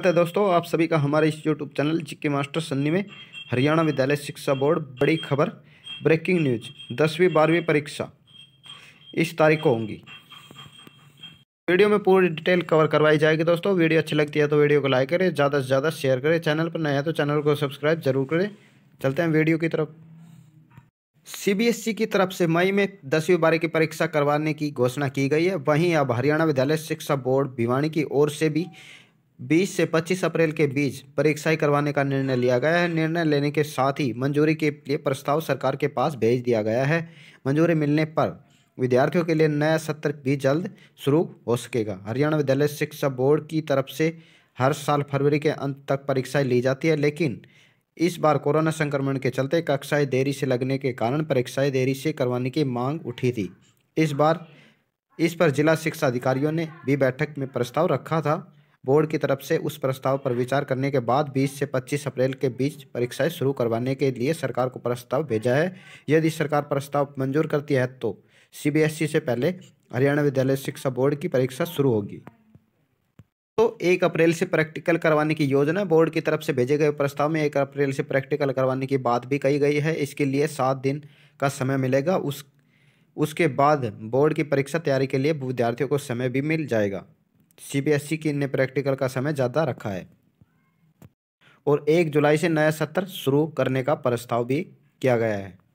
स्वागत है दोस्तों आप सभी का हमारे इस YouTube channel G master Sunny में हरियाणा विद्यालय शिक्षा बोर्ड बड़ी खबर ब्रेकिंग न्यूज दसवीं बारहवीं परीक्षा इस तारीख को होंगी वीडियो में पूरी डिटेल कवर करवाई जाएगी दोस्तों वीडियो अच्छी लगती है तो वीडियो को लाइक करें ज़्यादा से ज़्यादा शेयर करें चैनल पर नया तो चैनल को सब्सक्राइब जरूर करें चलते हैं वीडियो की तरफ सीबीएसई e की तरफ से मई में दसवीं बारह की परीक्षा करवाने की घोषणा की गई है वहीं अब हरियाणा विद्यालय शिक्षा बोर्ड भिवाणी की ओर से भी 20 से 25 अप्रैल के बीच परीक्षाएं करवाने का निर्णय लिया गया है निर्णय लेने के साथ ही मंजूरी के लिए प्रस्ताव सरकार के पास भेज दिया गया है मंजूरी मिलने पर विद्यार्थियों के लिए नया सत्र भी जल्द शुरू हो सकेगा हरियाणा विद्यालय शिक्षा बोर्ड की तरफ से हर साल फरवरी के अंत तक परीक्षाएं ली जाती है लेकिन इस बार कोरोना संक्रमण के चलते कक्षाएं देरी से लगने के कारण परीक्षाएं देरी से करवाने की मांग उठी थी इस बार इस पर जिला शिक्षा अधिकारियों ने भी बैठक में प्रस्ताव रखा था बोर्ड की तरफ से उस प्रस्ताव पर विचार करने के बाद 20 से 25 अप्रैल के बीच परीक्षाएं शुरू करवाने के लिए सरकार को प्रस्ताव भेजा है यदि सरकार प्रस्ताव मंजूर करती है तो सी से पहले हरियाणा विद्यालय शिक्षा बोर्ड की परीक्षा शुरू होगी तो एक अप्रैल से प्रैक्टिकल करवाने की योजना बोर्ड की तरफ से भेजे गए प्रस्ताव में एक अप्रैल से प्रैक्टिकल करवाने की बात भी कही गई है इसके लिए सात दिन का समय मिलेगा उस उसके बाद बोर्ड की परीक्षा तैयारी के लिए विद्यार्थियों को समय भी मिल जाएगा सीबीएसई e की ने प्रैक्टिकल का समय ज़्यादा रखा है और एक जुलाई से नया सत्र शुरू करने का प्रस्ताव भी किया गया है